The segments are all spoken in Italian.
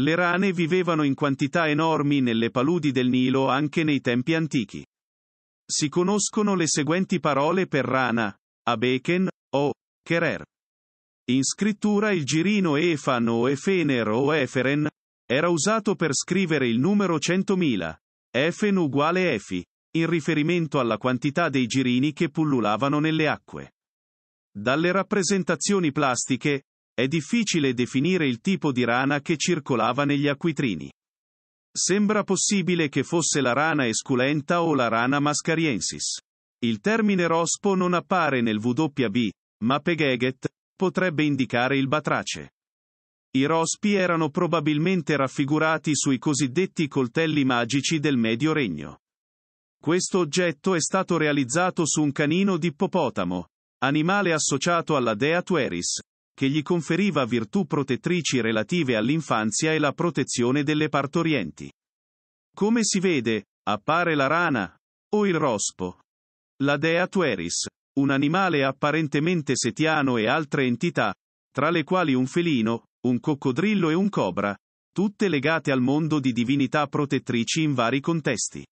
Le rane vivevano in quantità enormi nelle paludi del Nilo anche nei tempi antichi. Si conoscono le seguenti parole per rana, abeken, o, kerer. In scrittura il girino Efan o Efener o Eferen, era usato per scrivere il numero 100.000, Efen uguale Efi, in riferimento alla quantità dei girini che pullulavano nelle acque. Dalle rappresentazioni plastiche, è difficile definire il tipo di rana che circolava negli acquitrini. Sembra possibile che fosse la rana esculenta o la rana mascariensis. Il termine rospo non appare nel WB, ma Pegeget potrebbe indicare il batrace. I rospi erano probabilmente raffigurati sui cosiddetti coltelli magici del Medio Regno. Questo oggetto è stato realizzato su un canino di ippopotamo, animale associato alla dea Tueris, che gli conferiva virtù protettrici relative all'infanzia e la protezione delle partorienti. Come si vede, appare la rana, o il rospo. La dea Tueris, un animale apparentemente setiano e altre entità, tra le quali un felino, un coccodrillo e un cobra, tutte legate al mondo di divinità protettrici in vari contesti.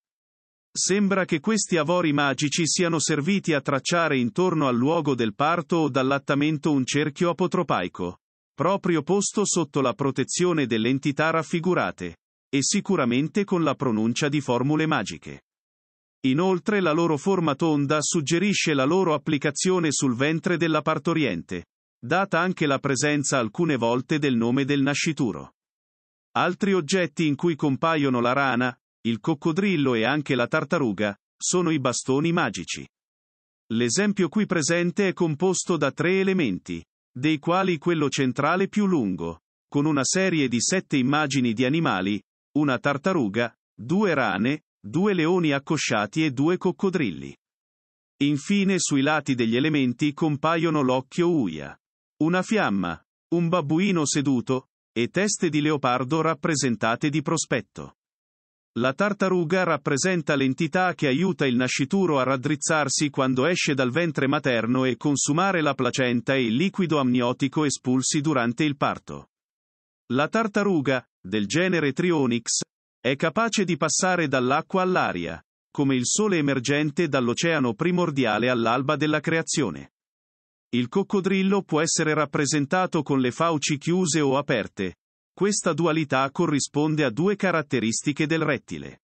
Sembra che questi avori magici siano serviti a tracciare intorno al luogo del parto o dall'attamento un cerchio apotropaico. Proprio posto sotto la protezione delle entità raffigurate. E sicuramente con la pronuncia di formule magiche. Inoltre la loro forma tonda suggerisce la loro applicazione sul ventre della partoriente, data anche la presenza alcune volte del nome del nascituro. Altri oggetti in cui compaiono la rana, il coccodrillo e anche la tartaruga sono i bastoni magici. L'esempio qui presente è composto da tre elementi, dei quali quello centrale più lungo, con una serie di sette immagini di animali, una tartaruga, due rane, due leoni accosciati e due coccodrilli. Infine sui lati degli elementi compaiono l'occhio uia, una fiamma, un babbuino seduto, e teste di leopardo rappresentate di prospetto. La tartaruga rappresenta l'entità che aiuta il nascituro a raddrizzarsi quando esce dal ventre materno e consumare la placenta e il liquido amniotico espulsi durante il parto. La tartaruga, del genere Trionix, è capace di passare dall'acqua all'aria, come il sole emergente dall'oceano primordiale all'alba della creazione. Il coccodrillo può essere rappresentato con le fauci chiuse o aperte, questa dualità corrisponde a due caratteristiche del rettile.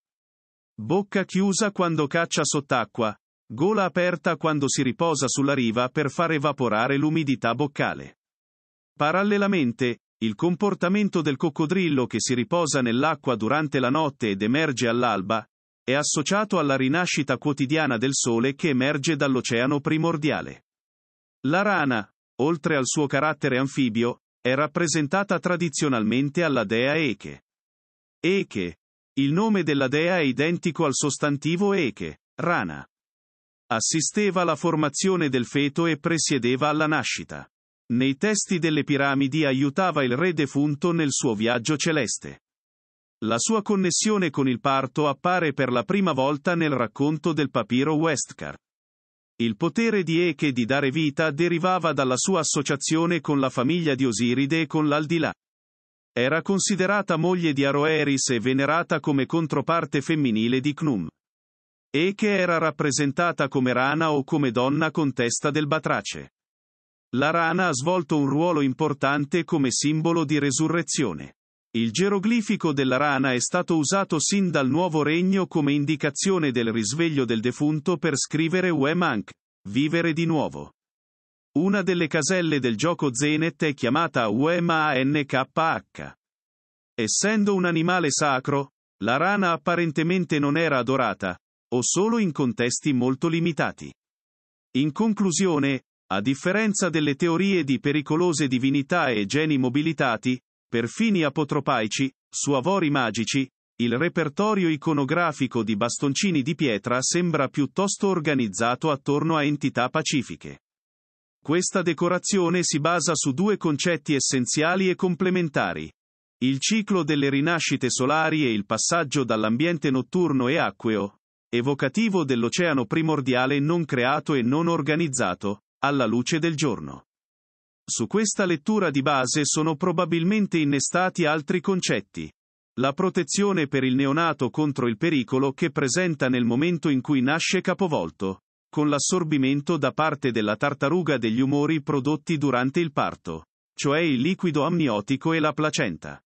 Bocca chiusa quando caccia sott'acqua, gola aperta quando si riposa sulla riva per far evaporare l'umidità boccale. Parallelamente, il comportamento del coccodrillo che si riposa nell'acqua durante la notte ed emerge all'alba, è associato alla rinascita quotidiana del Sole che emerge dall'oceano primordiale. La rana, oltre al suo carattere anfibio, è rappresentata tradizionalmente alla dea Eke. Eke. Il nome della dea è identico al sostantivo Eke, rana. Assisteva alla formazione del feto e presiedeva alla nascita. Nei testi delle piramidi aiutava il re defunto nel suo viaggio celeste. La sua connessione con il parto appare per la prima volta nel racconto del papiro Westcar. Il potere di Eche di dare vita derivava dalla sua associazione con la famiglia di Osiride e con l'aldilà. Era considerata moglie di Aroeris e venerata come controparte femminile di Cnum. Eche era rappresentata come rana o come donna con testa del batrace. La rana ha svolto un ruolo importante come simbolo di resurrezione. Il geroglifico della rana è stato usato sin dal Nuovo Regno come indicazione del risveglio del defunto per scrivere Wemank, vivere di nuovo. Una delle caselle del gioco Zenet è chiamata Wemankh. Essendo un animale sacro, la rana apparentemente non era adorata, o solo in contesti molto limitati. In conclusione, a differenza delle teorie di pericolose divinità e geni mobilitati, per fini apotropaici, su avori magici, il repertorio iconografico di bastoncini di pietra sembra piuttosto organizzato attorno a entità pacifiche. Questa decorazione si basa su due concetti essenziali e complementari. Il ciclo delle rinascite solari e il passaggio dall'ambiente notturno e acqueo, evocativo dell'oceano primordiale non creato e non organizzato, alla luce del giorno. Su questa lettura di base sono probabilmente innestati altri concetti. La protezione per il neonato contro il pericolo che presenta nel momento in cui nasce capovolto. Con l'assorbimento da parte della tartaruga degli umori prodotti durante il parto. Cioè il liquido amniotico e la placenta.